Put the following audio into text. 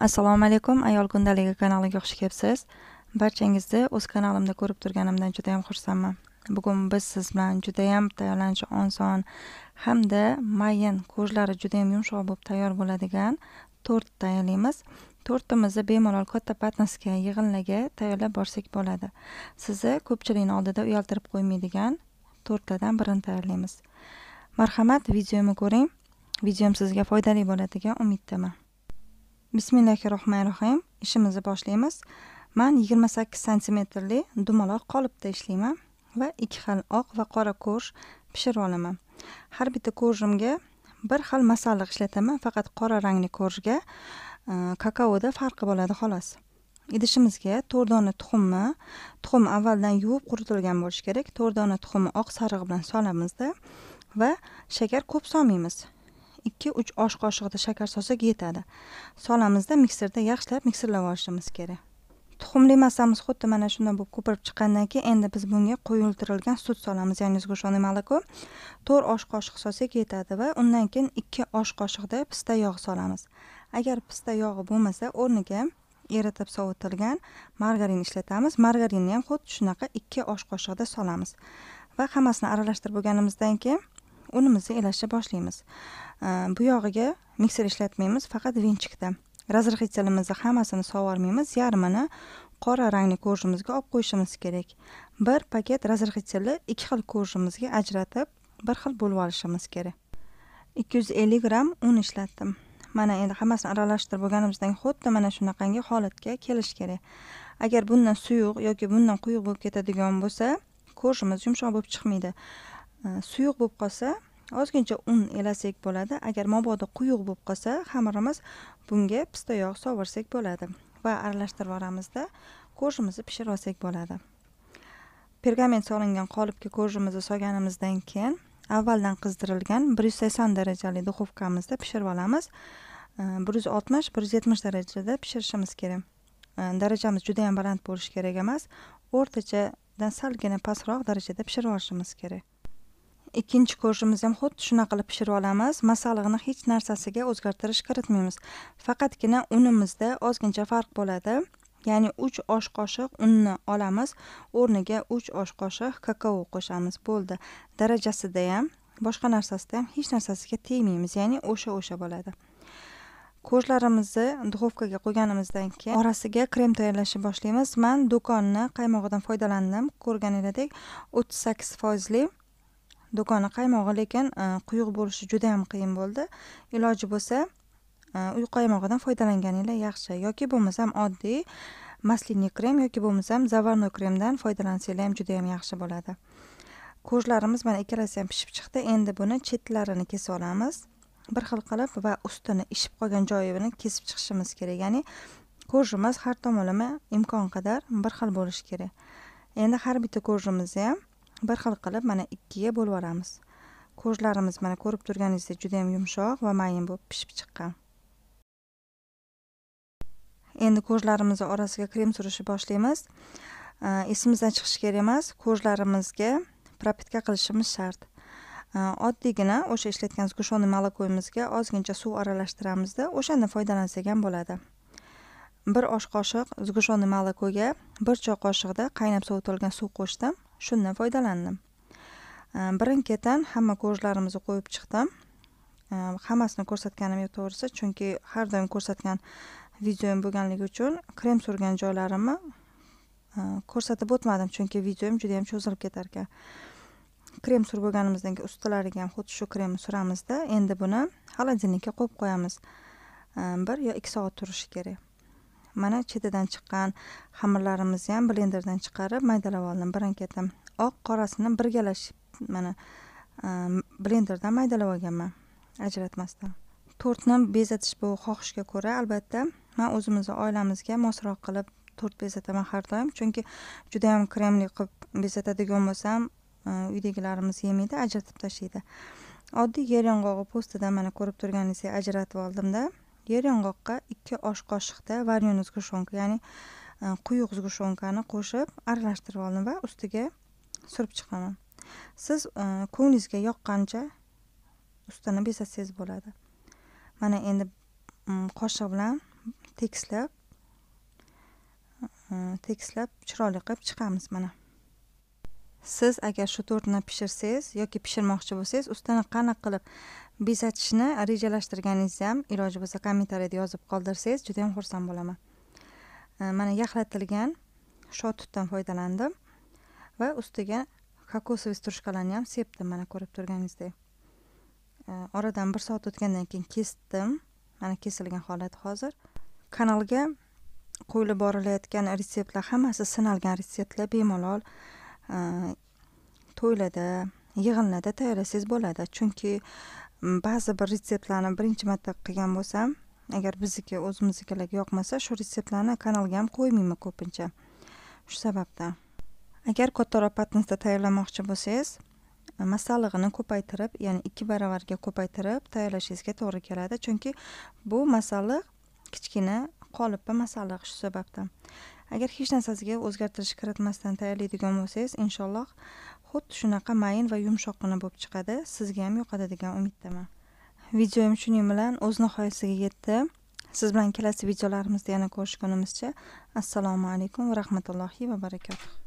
assalomu alaykum ayol kundaligi kanaliga xush kelibsiz barchangizni o'z kanalimda ko'rib turganimdan juda yam xursandman bugun biz siz bilan judayam tayyorlanishi oson hamda mayin ko'zlari judayam yumshoq bo'lib tayyor bo'ladigan tort tayyorlaymiz tortimizni bemalol katta patnosga yig'inlarga tayyorlab borsak bo'ladi sizni ko'pchilikni oldida uyaltirib qo'ymaydigan tortlardan birini tayyorlaymiz marhamat videomni ko'ring videom sizga foydali bo'ladigan umiddaman bismillahi rohmanir rohiym ishimizni boshlaymiz man yigirma sakkiz santimetrli dumaloq qolipda ishlayman va ikki xil oq va qora ko'rsh pishirib olaman har bitta ko'rshimga bir xil masalliq ishlataman faqat qora rangli ko'rshga e, kakaoda farqi bo'ladi xolos idishimizga to'rt dona tuxumni tuxum avvaldan yuvib quritilgan bo'lishi kerak to'rt dona tuxumni oq sarig'i bilan solamizda va shakar ko'p solmaymiz 2-3 osh qoshiqda shakar solsak yetadi solamizda mikserda yaxshilab mikserlab olishimiz kerak tuxumli massamiz xuddi mana shunday bo'lib ko'pirib chiqqandan keyin endi biz bunga quyultirilgan sut solamiz ya'ni сгущенный молоко to'rt osh qoshiq solsak yetadi va undan keyin ikki osh qoshiqda pista yog'i solamiz agar pista yog'i bo'lmasa o'rniga eritib sovutilgan margarin ishlatamiz margarinni ham xuddi shunaqa ikki osh qoshiqda solamiz va hammasini aralashtirib bo'lganimizdan keyin unimizni elashni boshlaymiz bu yog'iga mikser ishlatmaymiz faqat vinchikda razrg'itsilimizni hammasini sovurmaymiz yarmini qora rangli ko'rishimizga olib qo'yishimiz kerak bir paket razrg'itsilni ikki xil ko'rishimizga ajratib bir xil bo'lib olishimiz kerak ikki yuz ellik gramm un ishlatdim mana endi hammasini aralashtirib bo'lganimizdan xuddi mana shunaqangi holatga kelish kerak agar bundan suyuq yoki bundan quyuq bo'lib ketadigan bo'lsa ko'rishimiz yumshoq bo'lib chiqmaydi Э, suyuq bo'lib qolsa ozgincha un elasak bo'ladi agar mabodo quyuq bo'lib qolsa xamirimiz bunga pista yog' sovursak bo'ladi va aralashtirib yuboramizda ko'rshimizni pishirib olsak bo'ladi pergament solingan qolipga ko'rshimizni solganimizdan keyin avvaldan qizdirilgan bir yuz sakson darajali duxovkamizda pishirib olamiz э, bir yuz oltmish bir yuz yetmish darajada pishirishimiz kerak э, darajamiz juda yam baland bo'lishi kerak emas o'rtachadan salgina pastroq darajada pishirib olishimiz kerak ikkinchi ko'rishimiz ham xuddi shunaqa qilib pishirib olamiz masalig'ini hech narsasiga o'zgartirish kiritmaymiz faqatgina unimizda ozgincha farq bo'ladi ya'ni uch osh qoshiq unni olamiz o'rniga uch osh qoshiq kakao qo'shamiz bo'ldi darajasida ham boshqa narsasida ham hech narsasiga tegmaymiz ya'ni o'sha o'sha bo'ladi ko'shlarimizni duxovkaga qo'yganimizdan keyin orasiga krem tayyorlashni boshlaymiz man do'konni qaymog'idan foydalandim ko'rganinglardek o'ttiz sakkiz foizli do'koni qaymog'i lekin e, quyuq bo'lishi juda yam qiyin bo'ldi iloji bo'lsa e, uy qaymog'idan foydalanganinglar yaxshi yoki bo'lmasam oddiy maslinniy krem yoki bo'lmasam zavarnoy kremdan foydalansanglar ham juda yam yaxshi bo'ladi ko'zlarimiz mana ikkalasi ham pishib chiqdi endi buni chetlarini kesib olamiz bir xil qilib va ustini ishib qolgan joyini kesib chiqishimiz kerak ya'ni ko'rjimiz har tomonlama imkon qadar bir xil bo'lishi kerak endi har bitta ko'rjimizni ham bir xil qilib mana ikkiga bo'lib olamiz ko'rlarimiz mana ko'rib turganingizdek juda yam yumshoq va mayin bo'lib pishib chiqqan endi ko'zlarimizni orasiga krem surishni boshlaymiz esimizdan chiqishi kerak emas ko'zlarimizga propitka qilishimiz shart oddiygina o'sha ishlatgan сгущенный молокоyimizga ozgincha suv aralashtiramizda o'shandan foydalansak ham bo'ladi bir osh qoshiq сгущенный молокоga bir choy qoshiqda qaynab sovutilgan suv qo'shdim shundan foydalandim ehm, bir ketin hamma ko'rishlarimizni qo'yib chiqdim ehm, hammasini ko'rsatganim yo'q to'g'risi chunki har doim ko'rsatgan videom bo'lganligi uchun krem surgan joylarimni ehm, ko'rsatib o'tmadim chunki videom juda yam cho'zilib ketar ekan krem surib bo'lganimizdan keyin ustilariga ham xuddi shu kremni suramizda endi buni xolodilnikka qo'yib qo'yamiz bir yo ikki soat turishi kerak mana chetidan chiqqan xamirlarimizni ham blenderdan chiqarib maydalab oldim biranketam oq qorasini birgalashib mana e, blenderdan maydalab olganman ajratmasdan to'rtni bezatish bu xohishga ko'ra albatta man o'zimizni oilamizga mosroq qilib to'rt bezataman har doim chunki judayam kremli qilib bezatadigan bo'lsam e, uydagilarimiz yemaydi ajratib tashlaydi oddiy yer yong'og'i po'stidan mana ko'rib turganingizdek ajratib oldimda yong'oqqa ikki osh qoshiqda varyon go'shonka ya'ni e, quyuq zgushonkani qo'shib aralashtirib oldim va ustiga surib chiqaman siz e, ko'nglingizga yoqqancha ustini bezatsangiz bo'ladi mana endi qoshiq bilan tekislab e, tekislab chiroyli qilib chiqamiz mana siz agar shu to'rtni pishirsangiz yoki pishirmoqchi bo'lsangiz ustini qanaqa qilib bezatishni rejalashtirganingizni ham iloji bo'lsa kommentariyada yozib qoldirsangiz juda yam xursand bo'laman mana yaxlatilgan shot tutdan foydalandim va ustiga kokosовый strushkalarni ham sepdim mana ko'rib turganingizdek oradan bir soat o'tgandan keyin kesdim mana kesilgan holat hozir kanalga qo'yilib borilayotgan retseptlar hammasi sinalgan retseptlar bemalol to'ylarda yig'inlarda tayyorlasangiz bo'ladi chunki ba'zi bir retseptlarni birinchi marta qilgan bo'lsam agar bizniki o'zimiznikilarga yoqmasa shu retseptlarni kanalga ham qo'ymayman ko'pincha shu sababdan agar ko'taroq patnisda tayyorlamoqchi bo'lsangiz masallig'ini ko'paytirib ya'ni ikki baravarga ko'paytirib tayyorlashingizga to'g'ri keladi chunki bu masalliq kichkina qolipda masalliq shu sababdan agar hech narsasiga o'zgartirish kiritmasdan tayyorlaydigan bo'lsangiz inshaalloh xuddi shunaqa mayin va yumshoqqina bo'lib chiqadi sizga ham yoqadi degan umiddaman videom shuning bilan o'z nihoyasiga yetdi siz bilan kelasi videolarimizda yana ko'rishgunimizcha assalomu alaykum va rahmatullohi va barakatuh